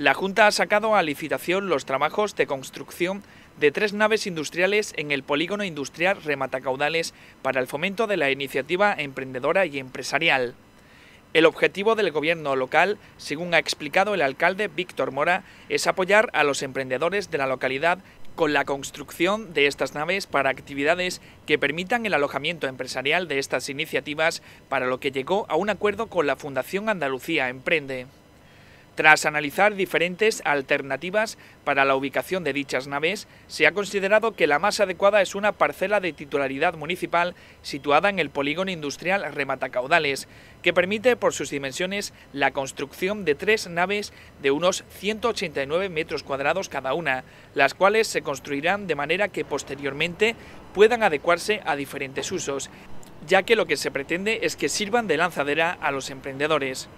La Junta ha sacado a licitación los trabajos de construcción de tres naves industriales en el polígono industrial Rematacaudales para el fomento de la iniciativa emprendedora y empresarial. El objetivo del gobierno local, según ha explicado el alcalde Víctor Mora, es apoyar a los emprendedores de la localidad con la construcción de estas naves para actividades que permitan el alojamiento empresarial de estas iniciativas, para lo que llegó a un acuerdo con la Fundación Andalucía Emprende. Tras analizar diferentes alternativas para la ubicación de dichas naves, se ha considerado que la más adecuada es una parcela de titularidad municipal situada en el polígono industrial Rematacaudales, que permite por sus dimensiones la construcción de tres naves de unos 189 metros cuadrados cada una, las cuales se construirán de manera que posteriormente puedan adecuarse a diferentes usos, ya que lo que se pretende es que sirvan de lanzadera a los emprendedores.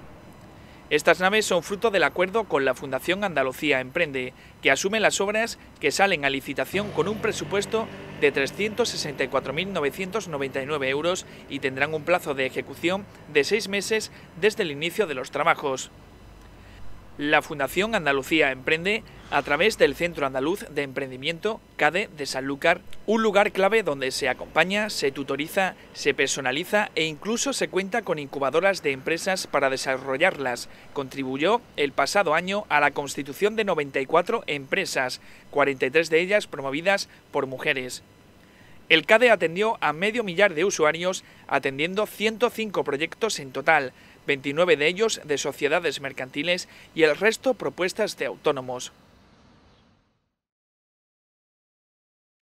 Estas naves son fruto del acuerdo con la Fundación Andalucía Emprende, que asume las obras que salen a licitación con un presupuesto de 364.999 euros y tendrán un plazo de ejecución de seis meses desde el inicio de los trabajos. La Fundación Andalucía Emprende a través del Centro Andaluz de Emprendimiento CADE de Sanlúcar, un lugar clave donde se acompaña, se tutoriza, se personaliza e incluso se cuenta con incubadoras de empresas para desarrollarlas. Contribuyó el pasado año a la constitución de 94 empresas, 43 de ellas promovidas por mujeres. El CADE atendió a medio millar de usuarios, atendiendo 105 proyectos en total, 29 de ellos de sociedades mercantiles y el resto propuestas de autónomos.